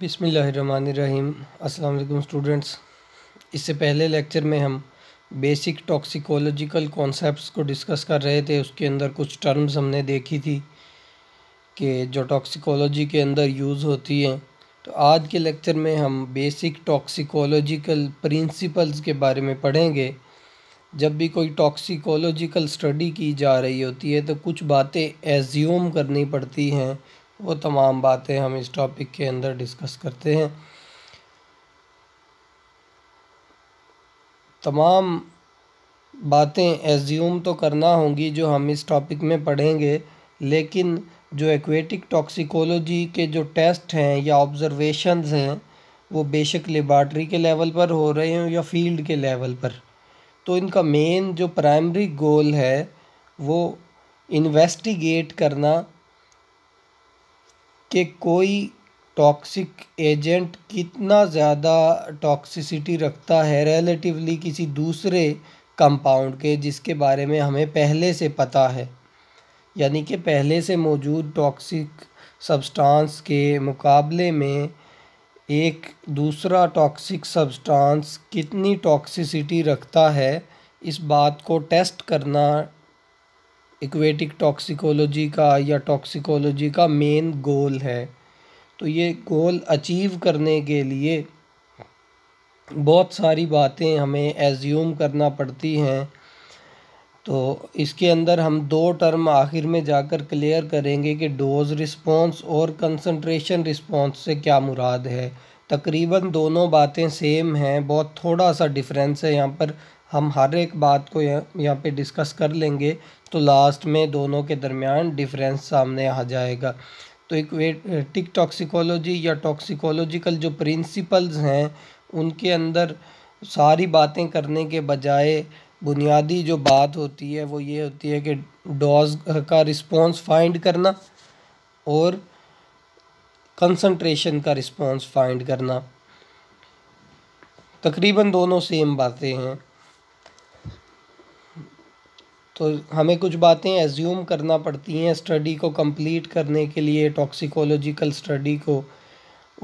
बिसमीम् अल्लाम स्टूडेंट्स इससे पहले लेक्चर में हम बेसिक टॉक्सिकोलॉजिकल कॉन्सेप्ट्स को डिस्कस कर रहे थे उसके अंदर कुछ टर्म्स हमने देखी थी कि जो टॉक्सिकोलॉजी के अंदर यूज़ होती हैं तो आज के लेक्चर में हम बेसिक टॉक्सिकोलॉजिकल प्रिंसिपल्स के बारे में पढ़ेंगे जब भी कोई टॉक्सिकोलॉजिकल स्टडी की जा रही होती है तो कुछ बातें एज्यूम करनी पड़ती हैं वो तमाम बातें हम इस टॉपिक के अंदर डिस्कस करते हैं तमाम बातें एज्यूम तो करना होंगी जो हम इस टॉपिक में पढ़ेंगे लेकिन जो एक्वेटिक टॉक्सिकोलॉजी के जो टेस्ट हैं या ऑब्ज़रवेशंस हैं वो बेशक लेबार्ट्री के लेवल पर हो रहे हों या फील्ड के लेवल पर तो इनका मेन जो प्राइमरी गोल है वो इन्वेस्टिगेट करना कि कोई टॉक्सिक एजेंट कितना ज़्यादा टॉक्सिसिटी रखता है रिलेटिवली किसी दूसरे कंपाउंड के जिसके बारे में हमें पहले से पता है यानी कि पहले से मौजूद टॉक्सिक सब्सटेंस के मुकाबले में एक दूसरा टॉक्सिक सब्सटेंस कितनी टॉक्सिसिटी रखता है इस बात को टेस्ट करना इक्वेटिक टॉक्सिकोलॉजी का या टॉक्सिकोलॉजी का मेन गोल है तो ये गोल अचीव करने के लिए बहुत सारी बातें हमें एज्यूम करना पड़ती हैं तो इसके अंदर हम दो टर्म आखिर में जाकर क्लियर करेंगे कि डोज रिस्पॉन्स और कंसंट्रेशन रिस्पॉन्स से क्या मुराद है तकरीबन दोनों बातें सेम हैं बहुत थोड़ा सा डिफरेंस है यहाँ पर हम हर एक बात को यहाँ पे डिस्कस कर लेंगे तो लास्ट में दोनों के दरमियान डिफरेंस सामने आ जाएगा तो एक टिक टॉक्सिकोलॉजी या टॉक्सिकोलॉजिकल जो प्रिंसिपल्स हैं उनके अंदर सारी बातें करने के बजाय बुनियादी जो बात होती है वो ये होती है कि डॉज का रिस्पॉन्स फाइंड करना और कंसंट्रेशन का रिस्पॉन्स फाइंड करना तकरीबन दोनों सेम बातें हैं तो हमें कुछ बातें एज्यूम करना पड़ती हैं स्टडी को कंप्लीट करने के लिए टॉक्सिकोलॉजिकल स्टडी को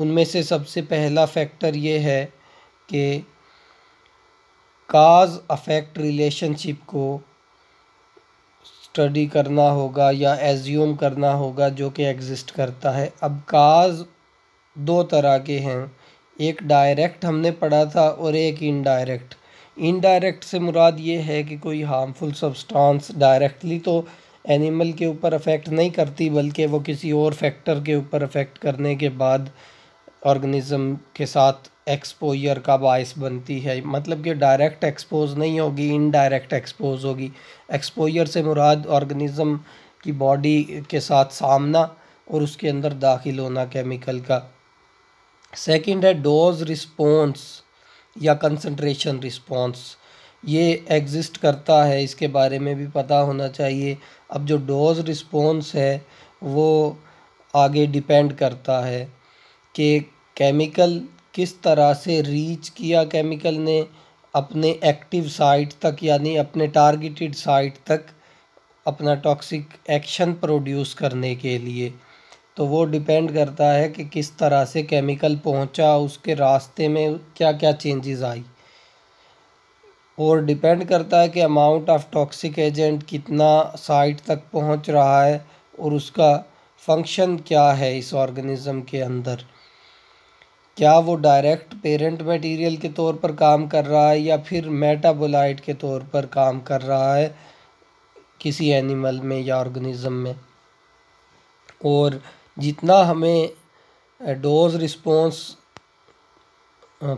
उनमें से सबसे पहला फैक्टर ये है कि काज अफेक्ट रिलेशनशिप को स्टडी करना होगा या एज्यूम करना होगा जो कि एग्ज़िस्ट करता है अब काज दो तरह के हैं एक डायरेक्ट हमने पढ़ा था और एक इनडायरेक्ट इनडायरेक्ट से मुराद ये है कि कोई हार्मफुल सब्सटेंस डायरेक्टली तो एनिमल के ऊपर अफेक्ट नहीं करती बल्कि वो किसी और फैक्टर के ऊपर अफेक्ट करने के बाद ऑर्गेनिज्म के साथ एक्सपोजर का बायस बनती है मतलब कि डायरेक्ट एक्सपोज नहीं होगी इनडायरेक्ट एक्सपोज होगी एक्सपोजर से मुराद ऑर्गेनिज्म की बॉडी के साथ सामना और उसके अंदर दाखिल होना केमिकल का सेकंड है डोज रिस्पॉन्स या कंसंट्रेशन रिस्पॉन्स ये एग्ज़िस्ट करता है इसके बारे में भी पता होना चाहिए अब जो डोज़ रिस्पॉन्स है वो आगे डिपेंड करता है कि केमिकल किस तरह से रीच किया केमिकल ने अपने एक्टिव साइट तक यानी अपने टारगेटेड साइट तक अपना टॉक्सिक एक्शन प्रोड्यूस करने के लिए तो वो डिपेंड करता है कि किस तरह से केमिकल पहुंचा उसके रास्ते में क्या क्या चेंजेस आई और डिपेंड करता है कि अमाउंट ऑफ टॉक्सिक एजेंट कितना साइट तक पहुंच रहा है और उसका फंक्शन क्या है इस ऑर्गेनिज़म के अंदर क्या वो डायरेक्ट पेरेंट मटेरियल के तौर पर काम कर रहा है या फिर मेटाबोलाइट के तौर पर काम कर रहा है किसी एनिमल में या ऑर्गेनिज्म में और जितना हमें डोज़ रिस्पॉन्स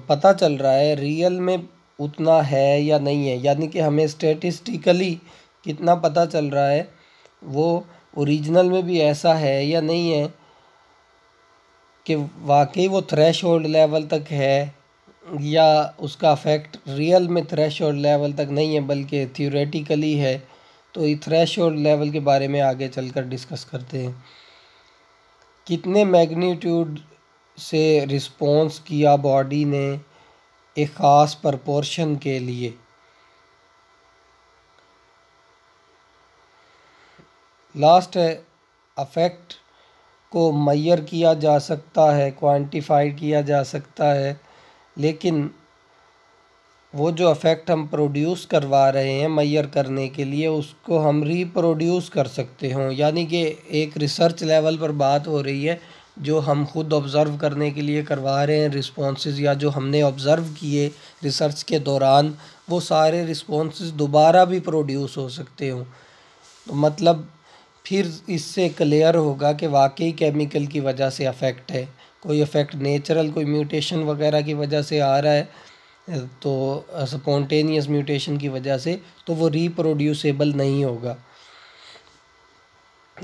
पता चल रहा है रियल में उतना है या नहीं है यानी कि हमें स्टेटिस्टिकली कितना पता चल रहा है वो ओरिजिनल में भी ऐसा है या नहीं है कि वाकई वो थ्रेश होल्ड लेवल तक है या उसका अफेक्ट रियल में थ्रेश होल्ड लेवल तक नहीं है बल्कि थियोरेटिकली है तो ये थ्रेश होल्ड लेवल के बारे में आगे चलकर डिस्कस करते हैं कितने मैग्नीट्यूड से रिस्पॉन्स किया बॉडी ने एक ख़ास प्रपोर्शन के लिए लास्ट अफेक्ट को मैयर किया जा सकता है क्वांटिफाइड किया जा सकता है लेकिन वो जो अफेक्ट हम प्रोड्यूस करवा रहे हैं मैयर करने के लिए उसको हम रिप्रोड्यूस कर सकते हों यानी कि एक रिसर्च लेवल पर बात हो रही है जो हम खुद ऑब्ज़र्व करने के लिए करवा रहे हैं रिस्पॉन्स या जो हमने ऑब्ज़र्व किए रिसर्च के दौरान वो सारे रिस्पॉन्स दोबारा भी प्रोड्यूस हो सकते हों तो मतलब फिर इससे क्लियर होगा कि वाकई केमिकल की वजह से अफेक्ट है कोई अफेक्ट नेचुरल कोई म्यूटेशन वगैरह की वजह से आ रहा है तो स्पॉन्टेनियस म्यूटेशन की वजह से तो वो रिप्रोड्यूसेबल नहीं होगा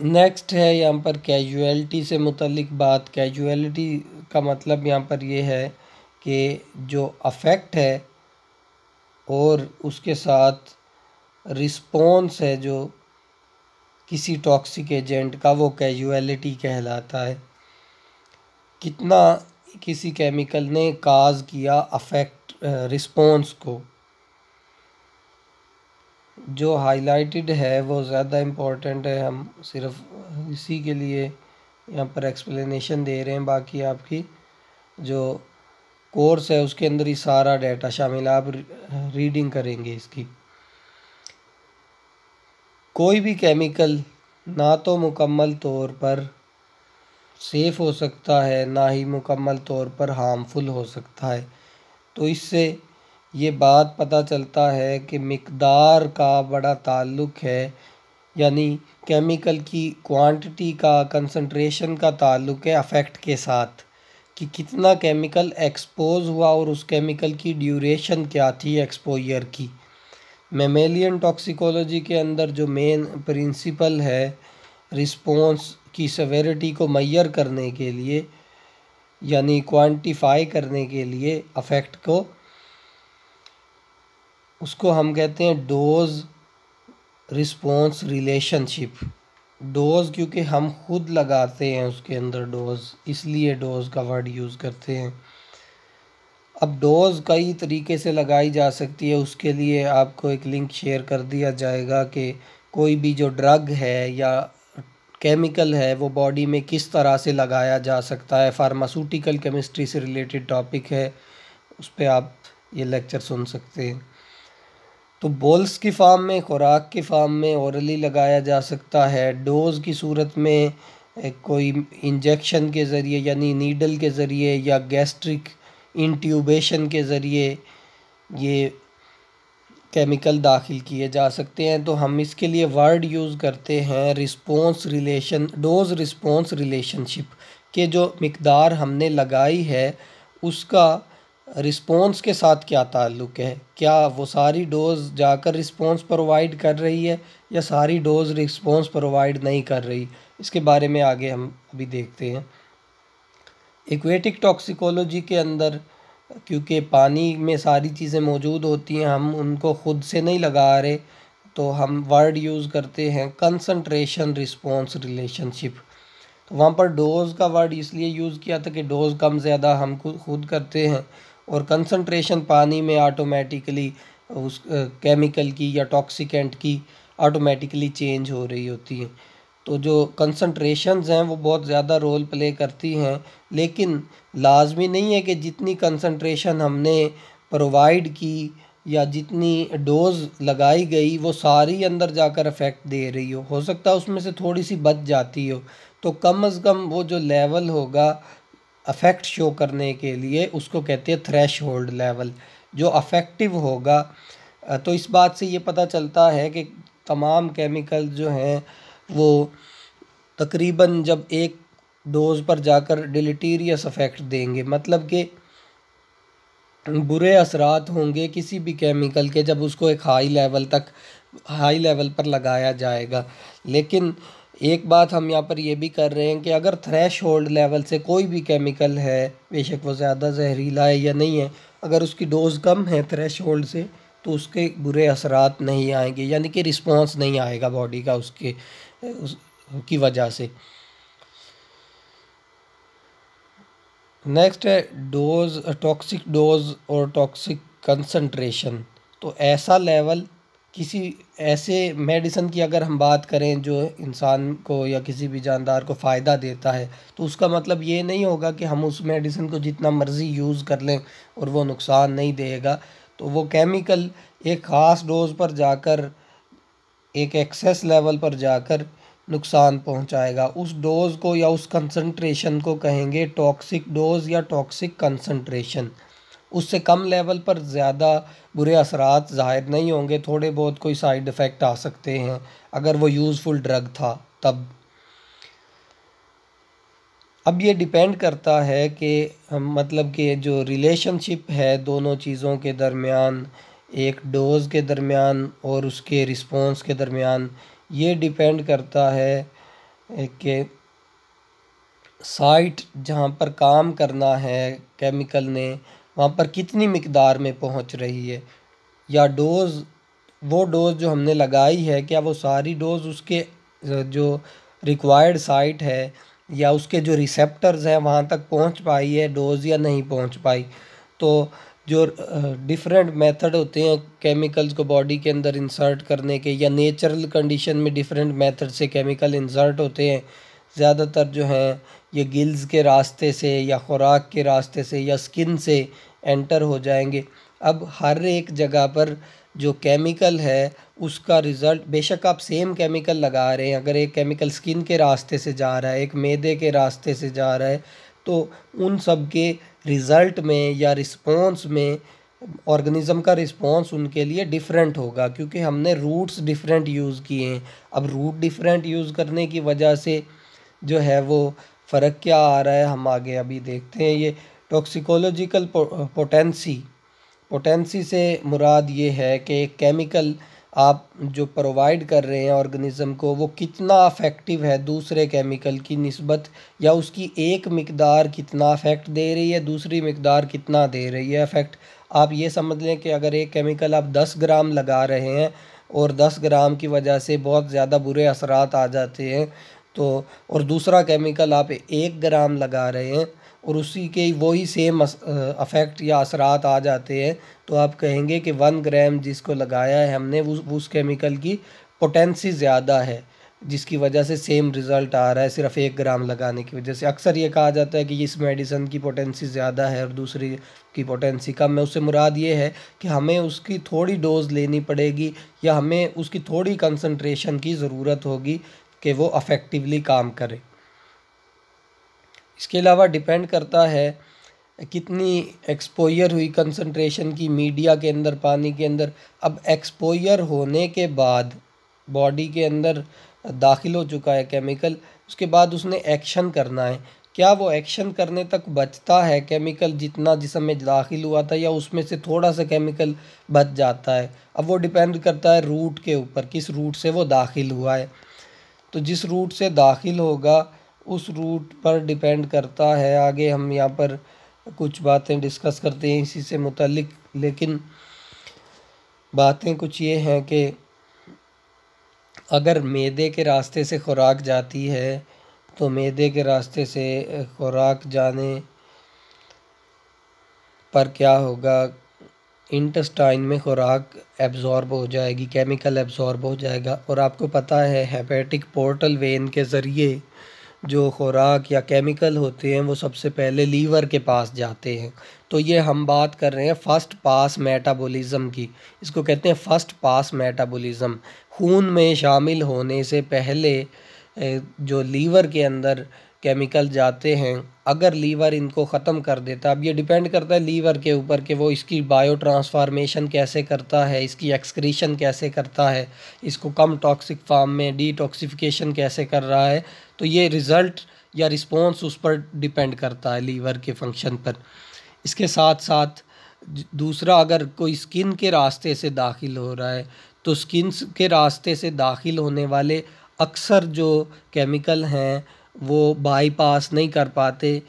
नेक्स्ट है यहाँ पर कैजुअलिटी से मुतलिक बात कैजुअलिटी का मतलब यहाँ पर ये है कि जो अफेक्ट है और उसके साथ रिस्पॉन्स है जो किसी टॉक्सिक एजेंट का वो कैजुअलिटी कहलाता है कितना किसी केमिकल ने काज किया अफेक्ट रिस्पॉन्स को जो हाईलाइटेड है वो ज़्यादा इम्पोर्टेंट है हम सिर्फ इसी के लिए यहाँ पर एक्सप्लेनेशन दे रहे हैं बाकी आपकी जो कोर्स है उसके अंदर ही सारा डाटा शामिल आप रीडिंग करेंगे इसकी कोई भी केमिकल ना तो मुकम्मल तौर पर सेफ़ हो सकता है ना ही मुकम्मल तौर पर हार्मफुल हो सकता है तो इससे ये बात पता चलता है कि मकदार का बड़ा ताल्लुक है यानी केमिकल की क्वांटिटी का कंसंट्रेशन का ताल्लुक है अफेक्ट के साथ कि कितना केमिकल एक्सपोज हुआ और उस केमिकल की ड्यूरेशन क्या थी एक्सपोजर की मेमेलियन टॉक्सिकोलॉजी के अंदर जो मेन प्रिंसिपल है रिस्पॉन्स की सवेरिटी को मैयर करने के लिए यानी क्वांटिफाई करने के लिए अफेक्ट को उसको हम कहते हैं डोज रिस्पॉन्स रिलेशनशिप डोज क्योंकि हम खुद लगाते हैं उसके अंदर डोज इसलिए डोज का वर्ड यूज़ करते हैं अब डोज कई तरीके से लगाई जा सकती है उसके लिए आपको एक लिंक शेयर कर दिया जाएगा कि कोई भी जो ड्रग है या केमिकल है वो बॉडी में किस तरह से लगाया जा सकता है फार्मास्यूटिकल केमिस्ट्री से रिलेटेड टॉपिक है उस पर आप ये लेक्चर सुन सकते हैं तो बोल्स की फार्म में खुराक की फार्म में औरली लगाया जा सकता है डोज़ की सूरत में कोई इंजेक्शन के ज़रिए यानी नीडल के ज़रिए या गैस्ट्रिक इंट्यूबेशन के ज़रिए ये केमिकल दाखिल किए जा सकते हैं तो हम इसके लिए वर्ड यूज़ करते हैं response relation dose response relationship के जो मकदार हमने लगाई है उसका रिस्पॉन्स के साथ क्या ताल्लुक़ है क्या वो सारी डोज़ जाकर रिस्पॉन्स प्रोवाइड कर रही है या सारी डोज़ रिस्पॉन्स प्रोवाइड नहीं कर रही इसके बारे में आगे हम अभी देखते हैं इक्वेटिक टॉक्सिकोलॉजी के अंदर क्योंकि पानी में सारी चीज़ें मौजूद होती हैं हम उनको ख़ुद से नहीं लगा रहे तो हम वर्ड यूज़ करते हैं कंसंट्रेशन रिस्पॉन्स रिलेशनशिप तो वहाँ पर डोज़ का वर्ड इसलिए यूज़ किया था कि डोज़ कम ज़्यादा हम खुद करते हैं और कंसंट्रेशन पानी में ऑटोमेटिकली उस केमिकल की या टॉक्सिकेंट की ऑटोमेटिकली चेंज हो रही होती है तो जो कंसंट्रेशंस हैं वो बहुत ज़्यादा रोल प्ले करती हैं लेकिन लाजमी नहीं है कि जितनी कंसंट्रेशन हमने प्रोवाइड की या जितनी डोज लगाई गई वो सारी अंदर जाकर इफ़ेक्ट दे रही हो हो सकता है उसमें से थोड़ी सी बच जाती हो तो कम अज़ कम वो जो लेवल होगा अफेक्ट शो करने के लिए उसको कहते हैं थ्रेश होल्ड लेवल जो अफेक्टिव होगा तो इस बात से ये पता चलता है कि तमाम केमिकल जो हैं वो तकरीबन जब एक डोज़ पर जाकर डिलीटीरियस इफ़ेक्ट देंगे मतलब कि बुरे असरात होंगे किसी भी केमिकल के जब उसको एक हाई लेवल तक हाई लेवल पर लगाया जाएगा लेकिन एक बात हम यहाँ पर यह भी कर रहे हैं कि अगर थ्रेश होल्ड लेवल से कोई भी केमिकल है बेशक वो ज़्यादा जहरीला है या नहीं है अगर उसकी डोज़ कम है थ्रेश होल्ड से तो उसके बुरे असरात नहीं आएंगे यानी कि रिस्पॉन्स नहीं आएगा बॉडी का उसके उसकी वजह से नेक्स्ट है डोज टॉक्सिक डोज और टॉक्सिक कंसंट्रेशन तो ऐसा लेवल किसी ऐसे मेडिसन की अगर हम बात करें जो इंसान को या किसी भी जानदार को फ़ायदा देता है तो उसका मतलब ये नहीं होगा कि हम उस मेडिसन को जितना मर्ज़ी यूज़ कर लें और वो नुकसान नहीं देगा तो वो केमिकल एक ख़ास डोज़ पर जाकर एक एक्सेस लेवल पर जाकर नुकसान पहुंचाएगा उस डोज़ को या उस कंसंट्रेशन को कहेंगे टॉक्सिक डोज़ या टॉक्सिक कंसंट्रेशन उससे कम लेवल पर ज़्यादा बुरे असरात ज़ाहिर नहीं होंगे थोड़े बहुत कोई साइड इफ़ेक्ट आ सकते हैं अगर वो यूज़फुल ड्रग था तब अब ये डिपेंड करता है कि मतलब कि जो रिलेशनशिप है दोनों चीज़ों के दरमियान एक डोज़ के दरमियान और उसके रिस्पॉन्स के दरमियान ये डिपेंड करता है कि साइट जहाँ पर काम करना है केमिकल ने वहाँ पर कितनी मकदार में पहुँच रही है या डोज़ वो डोज़ जो हमने लगाई है क्या वो सारी डोज़ उसके जो रिक्वायर्ड साइट है या उसके जो रिसेप्टर्स हैं वहाँ तक पहुँच पाई है डोज़ या नहीं पहुँच पाई तो जो डिफरेंट मेथड होते हैं केमिकल्स को बॉडी के अंदर इंसर्ट करने के या नेचुरल कंडीशन में डिफरेंट मेथड से केमिकल इंसर्ट होते हैं ज़्यादातर जो हैं ये गिल्स के रास्ते से या ख़ुराक के रास्ते से या स्किन से एंटर हो जाएंगे अब हर एक जगह पर जो केमिकल है उसका रिज़ल्ट बेशक आप सेम केमिकल लगा रहे हैं अगर एक केमिकल स्किन के रास्ते से जा रहा है एक मैदे के रास्ते से जा रहा है तो उन सब के रिज़ल्ट में या रिस्पॉन्स में ऑर्गेनिज्म का रिस्पॉन्स उनके लिए डिफरेंट होगा क्योंकि हमने रूट्स डिफरेंट यूज़ किए हैं अब रूट डिफरेंट यूज़ करने की वजह से जो है वो फ़र्क क्या आ रहा है हम आगे अभी देखते हैं ये टॉक्सिकोलॉजिकल पोटेंसी पोटेंसी से मुराद ये है कि केमिकल आप जो प्रोवाइड कर रहे हैं ऑर्गेनिज्म को वो कितना अफेक्टिव है दूसरे केमिकल की नस्बत या उसकी एक मकदार कितना अफेक्ट दे रही है दूसरी मकदार कितना दे रही है अफेक्ट आप ये समझ लें कि अगर एक केमिकल आप दस ग्राम लगा रहे हैं और दस ग्राम की वजह से बहुत ज़्यादा बुरे असरात आ जाते हैं तो और दूसरा केमिकल आप एक ग्राम लगा रहे हैं और उसी के वही सेम अफेक्ट या असरात आ जाते हैं तो आप कहेंगे कि वन ग्राम जिसको लगाया है हमने वो उस केमिकल की पोटेंसी ज़्यादा है जिसकी वजह से सेम रिज़ल्ट आ रहा है सिर्फ एक ग्राम लगाने की वजह से अक्सर ये कहा जाता है कि इस मेडिसन की पोटेंसी ज़्यादा है और दूसरी की पोटेंसी कम है उससे मुराद ये है कि हमें उसकी थोड़ी डोज़ लेनी पड़ेगी या हमें उसकी थोड़ी कंसनट्रेशन की ज़रूरत होगी कि वो अफेक्टिवली काम करें इसके अलावा डिपेंड करता है कितनी एक्सपोयर हुई कंसंट्रेशन की मीडिया के अंदर पानी के अंदर अब एक्सपोयर होने के बाद बॉडी के अंदर दाखिल हो चुका है केमिकल उसके बाद उसने एक्शन करना है क्या वो एक्शन करने तक बचता है केमिकल जितना जिसम में दाखिल हुआ था या उसमें से थोड़ा सा केमिकल बच जाता है अब वो डिपेंड करता है रूट के ऊपर किस रूट से वो दाखिल हुआ है तो जिस रूट से दाखिल होगा उस रूट पर डिपेंड करता है आगे हम यहाँ पर कुछ बातें डिस्कस करते हैं इसी से मुतलिक लेकिन बातें कुछ ये हैं कि अगर मैदे के रास्ते से खुराक जाती है तो मैदे के रास्ते से खुराक जाने पर क्या होगा इंटस्टाइन में खुराक एब्ज़ॉर्ब हो जाएगी केमिकल एब्ज़ॉर्ब हो जाएगा और आपको पता है हेपेटिक पोर्टल वेन के ज़रिए जो खुराक या केमिकल होते हैं वो सबसे पहले लीवर के पास जाते हैं तो ये हम बात कर रहे हैं फ़र्स्ट पास मेटाबॉलिज़्म की इसको कहते हैं फ़र्स्ट पास मेटाबॉलिज़्म खून में शामिल होने से पहले जो लीवर के अंदर केमिकल जाते हैं अगर लीवर इनको ख़त्म कर देता अब ये डिपेंड करता है लीवर के ऊपर कि वो इसकी बायो ट्रांसफार्मेशन कैसे करता है इसकी एक्सक्रीशन कैसे करता है इसको कम टॉक्सिक फार्म में डिटॉक्सिफिकेशन कैसे कर रहा है तो ये रिज़ल्ट या रिस्पॉन्स उस पर डिपेंड करता है लीवर के फंक्शन पर इसके साथ साथ दूसरा अगर कोई स्किन के रास्ते से दाखिल हो रहा है तो स्किन के रास्ते से दाखिल होने वाले अक्सर जो केमिकल हैं वो बाईपास नहीं कर पाते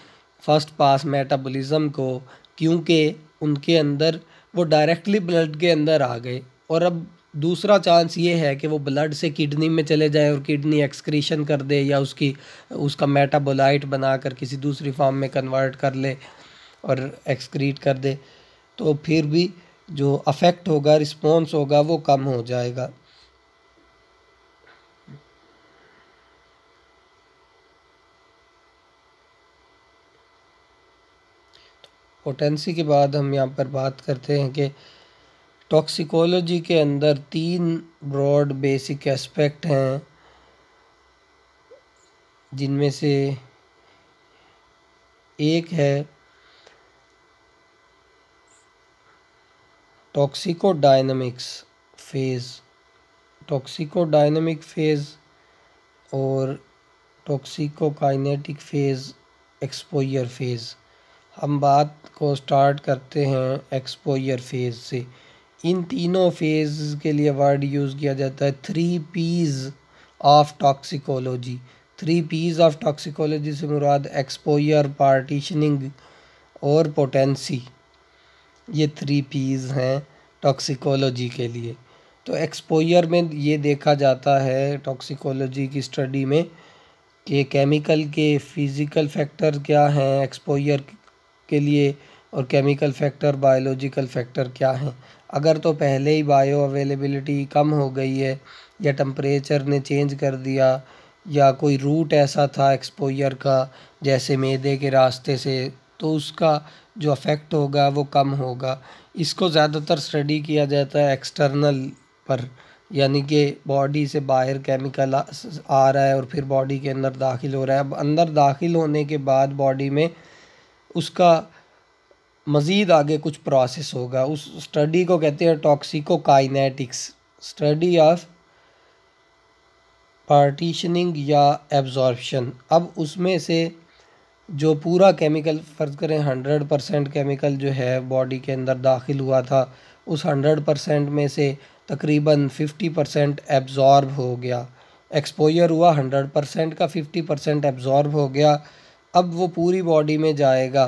फर्स्ट पास मेटाबॉलिज़्म को क्योंकि उनके अंदर वो डायरेक्टली ब्लड के अंदर आ गए और अब दूसरा चांस ये है कि वो ब्लड से किडनी में चले जाए और किडनी एक्सक्रीशन कर दे या उसकी उसका मेटाबोलाइट बनाकर किसी दूसरी फॉर्म में कन्वर्ट कर ले और एक्सक्रीट कर दे तो फिर भी जो अफेक्ट होगा रिस्पॉन्स होगा वो कम हो जाएगा पोटेंसी के बाद हम यहाँ पर बात करते हैं कि टॉक्सिकोलॉजी के अंदर तीन ब्रॉड बेसिक एस्पेक्ट हैं जिनमें से एक है toxicodynamics phase toxicodynamic phase और toxicokinetic phase exposure phase हम बात को स्टार्ट करते हैं एक्सपोयर फेज़ से इन तीनों फेज़ के लिए वर्ड यूज़ किया जाता है three Ps of toxicology three Ps of toxicology से मुराद एक्सपोयर पार्टीशनिंग और पोटेंसी ये थ्री पीज़ हैं टॉक्सिकोलॉजी के लिए तो एक्सपोयर में ये देखा जाता है टॉक्सिकोलॉजी की स्टडी में कि केमिकल के फ़िज़िकल फैक्टर क्या हैं एक्सपोयर के लिए और केमिकल फैक्टर बायोलॉजिकल फैक्टर क्या हैं अगर तो पहले ही बायो अवेलेबिलिटी कम हो गई है या टम्परेचर ने चेंज कर दिया या कोई रूट ऐसा था एक्सपोयर का जैसे मैदे के रास्ते से तो उसका जो अफेक्ट होगा वो कम होगा इसको ज़्यादातर स्टडी किया जाता है एक्सटर्नल पर यानी कि बॉडी से बाहर केमिकल आ रहा है और फिर बॉडी के अंदर दाखिल हो रहा है अब अंदर दाखिल होने के बाद बॉडी में उसका मज़ीद आगे कुछ प्रोसेस होगा उस स्टडी को कहते हैं toxicokinetics study of partitioning या एब्जॉर्बशन अब उसमें से जो पूरा केमिकल फ़र्ज़ करें हंड्रेड परसेंट केमिकल जो है बॉडी के अंदर दाखिल हुआ था उस हंड्रेड परसेंट में से तकरीबन फिफ्टी परसेंट एब्ज़ॉर्ब हो गया एक्सपोजर हुआ हंड्रेड परसेंट का फिफ्टी परसेंट एब्ज़ॉर्ब हो गया अब वो पूरी बॉडी में जाएगा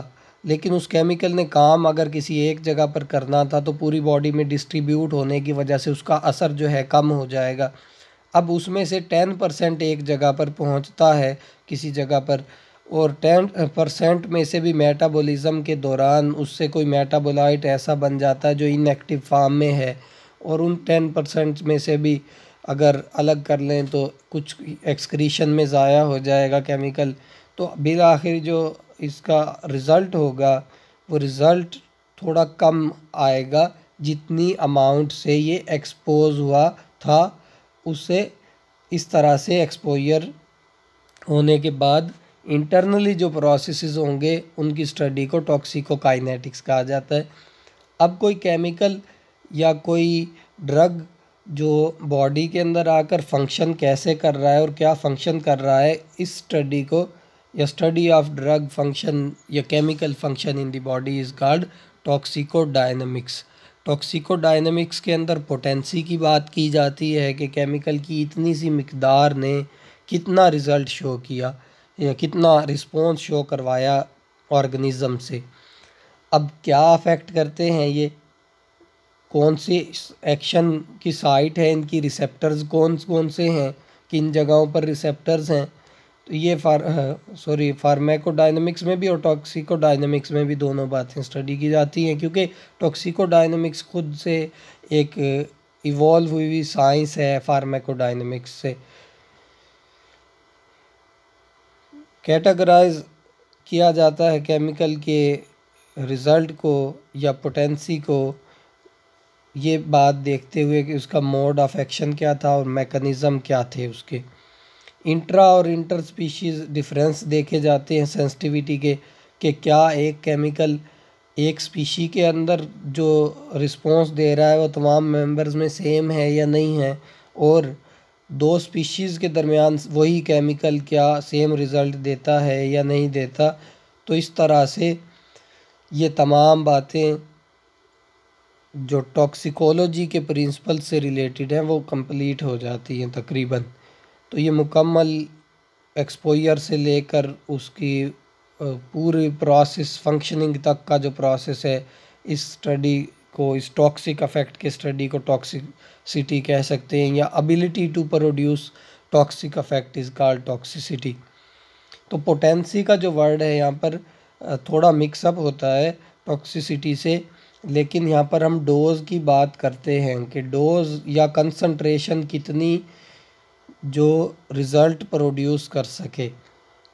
लेकिन उस केमिकल ने काम अगर किसी एक जगह पर करना था तो पूरी बॉडी में डिस्ट्रीब्यूट होने की वजह से उसका असर जो है कम हो जाएगा अब उसमें से टेन परसेंट एक जगह पर पहुंचता है किसी जगह पर और टेन परसेंट में से भी मेटाबॉलिज्म के दौरान उससे कोई मेटाबोलाइट ऐसा बन जाता है जो इनएक्टिव फार्म में है और उन टेन परसेंट में से भी अगर अलग कर लें तो कुछ एक्सक्रीशन में ज़ाया हो जाएगा केमिकल तो बिल आखिर जो इसका रिज़ल्ट होगा वो रिज़ल्ट थोड़ा कम आएगा जितनी अमाउंट से ये एक्सपोज़ हुआ था उसे इस तरह से एक्सपोजर होने के बाद इंटरनली जो प्रोसेसेस होंगे उनकी स्टडी को टॉक्सिकोकाइनेटिक्स कहा जाता है अब कोई केमिकल या कोई ड्रग जो बॉडी के अंदर आकर फंक्शन कैसे कर रहा है और क्या फंक्शन कर रहा है इस स्टडी को A study of drug function, a chemical function in the body is called toxicodynamics. टॉक्सिकोडाइनमिक्स के अंदर पोटेंसी की बात की जाती है कि केमिकल की इतनी सी मकदार ने कितना रिज़ल्ट शो किया या कितना रिस्पॉन्स शो करवाया ऑर्गेनिज़म से अब क्या अफेक्ट करते हैं ये कौन से एक्शन की साइट है इनकी रिसेप्टर्स कौन कौन से हैं किन जगहों पर रिसेप्टर्स हैं तो ये फार सॉरी फार्मेकोडाइनमिक्स में भी और टॉक्सिकोडाइनमिक्स में भी दोनों बातें स्टडी की जाती हैं क्योंकि टॉक्सिकोडाइनमिक्स खुद से एक इवॉल्व uh, हुई हुई साइंस है फार्मेकोडाइनमिक्स से कैटेगराइज किया जाता है केमिकल के रिज़ल्ट को या पोटेंसी को ये बात देखते हुए कि उसका मोड ऑफ एक्शन क्या था और मैकेनिज़्म क्या थे उसके इंट्रा और इंटर स्पीशीज़ डिफरेंस देखे जाते हैं सेंसटिविटी के कि क्या एक केमिकल एक स्पीशी के अंदर जो रिस्पॉन्स दे रहा है वो तमाम मेंबर्स में सेम है या नहीं है और दो स्पीशीज़ के दरमियान वही केमिकल क्या सेम रिज़ल्ट देता है या नहीं देता तो इस तरह से ये तमाम बातें जो टॉक्सिकोलॉजी के प्रिंसिपल से रिलेटेड हैं वो कंप्लीट हो जाती हैं तकरीबन तो ये मुकम्मल एक्सपोयर से लेकर उसकी पूरी प्रोसेस फंक्शनिंग तक का जो प्रोसेस है इस स्टडी को इस टॉक्सिक अफेक्ट के स्टडी को टॉक्सिसिटी कह सकते हैं या ability to produce toxic effect is called toxicity तो पोटेंसी का जो वर्ड है यहाँ पर थोड़ा मिक्सअप होता है टॉक्सिसिटी से लेकिन यहाँ पर हम डोज़ की बात करते हैं कि डोज़ या कंसनट्रेशन कितनी जो रिज़ल्ट प्रोड्यूस कर सके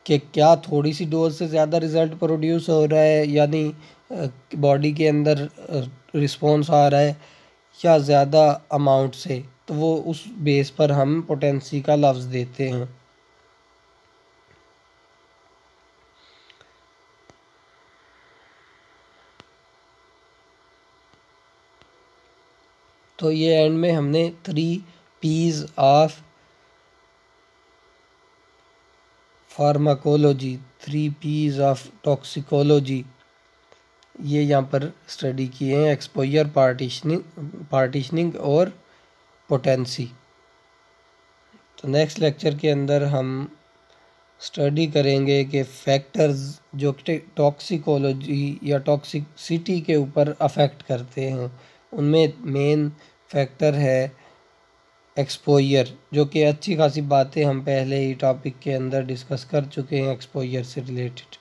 कि क्या थोड़ी सी डोज से ज़्यादा रिज़ल्ट प्रोड्यूस हो रहा है यानी बॉडी के अंदर रिस्पॉन्स आ रहा है या ज़्यादा अमाउंट से तो वो उस बेस पर हम पोटेंसी का लफ्ज़ देते हैं तो ये एंड में हमने three Ps of pharmacology three Ps of toxicology ये यहाँ पर स्टडी किए हैं एक्सपोयर पार्टिशनिंग पार्टिशनिंग और पोटेंसी तो नेक्स्ट लेक्चर के अंदर हम स्टडी करेंगे कि फैक्टर्स जो टॉक्सिकोलॉजी या सिटी के ऊपर अफेक्ट करते हैं उनमें मेन फैक्टर है एक्सपोयर जो कि अच्छी खासी बातें हम पहले ही टॉपिक के अंदर डिस्कस कर चुके हैं एक्सपोयर से रिलेटेड